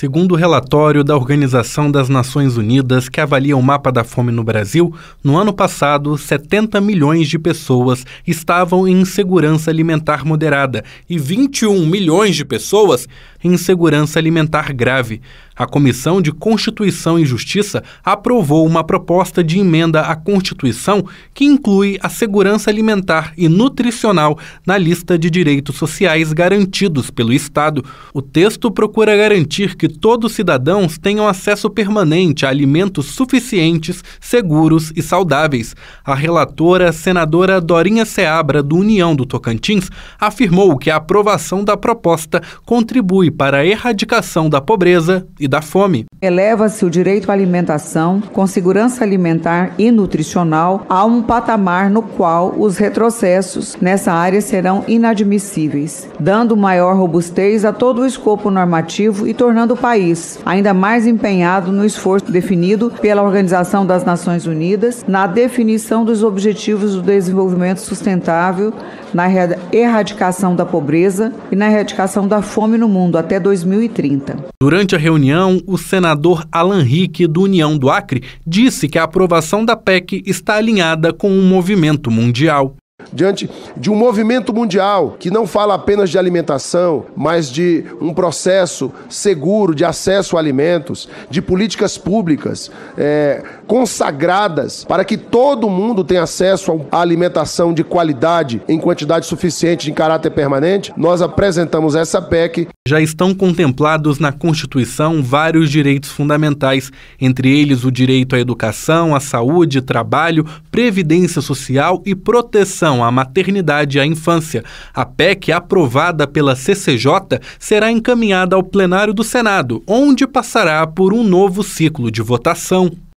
Segundo o relatório da Organização das Nações Unidas que avalia o mapa da fome no Brasil, no ano passado, 70 milhões de pessoas estavam em insegurança alimentar moderada e 21 milhões de pessoas em insegurança alimentar grave. A Comissão de Constituição e Justiça aprovou uma proposta de emenda à Constituição que inclui a segurança alimentar e nutricional na lista de direitos sociais garantidos pelo Estado. O texto procura garantir que que todos os cidadãos tenham acesso permanente a alimentos suficientes, seguros e saudáveis. A relatora, senadora Dorinha Seabra, do União do Tocantins, afirmou que a aprovação da proposta contribui para a erradicação da pobreza e da fome. Eleva-se o direito à alimentação com segurança alimentar e nutricional a um patamar no qual os retrocessos nessa área serão inadmissíveis, dando maior robustez a todo o escopo normativo e tornando país, ainda mais empenhado no esforço definido pela Organização das Nações Unidas na definição dos objetivos do desenvolvimento sustentável, na erradicação da pobreza e na erradicação da fome no mundo até 2030. Durante a reunião, o senador Alan Rick, do União do Acre, disse que a aprovação da PEC está alinhada com o movimento mundial diante de um movimento mundial que não fala apenas de alimentação, mas de um processo seguro de acesso a alimentos, de políticas públicas é, consagradas para que todo mundo tenha acesso a alimentação de qualidade em quantidade suficiente, em caráter permanente, nós apresentamos essa PEC. Já estão contemplados na Constituição vários direitos fundamentais, entre eles o direito à educação, à saúde, trabalho, previdência social e proteção à à maternidade e à infância. A PEC, aprovada pela CCJ, será encaminhada ao plenário do Senado, onde passará por um novo ciclo de votação.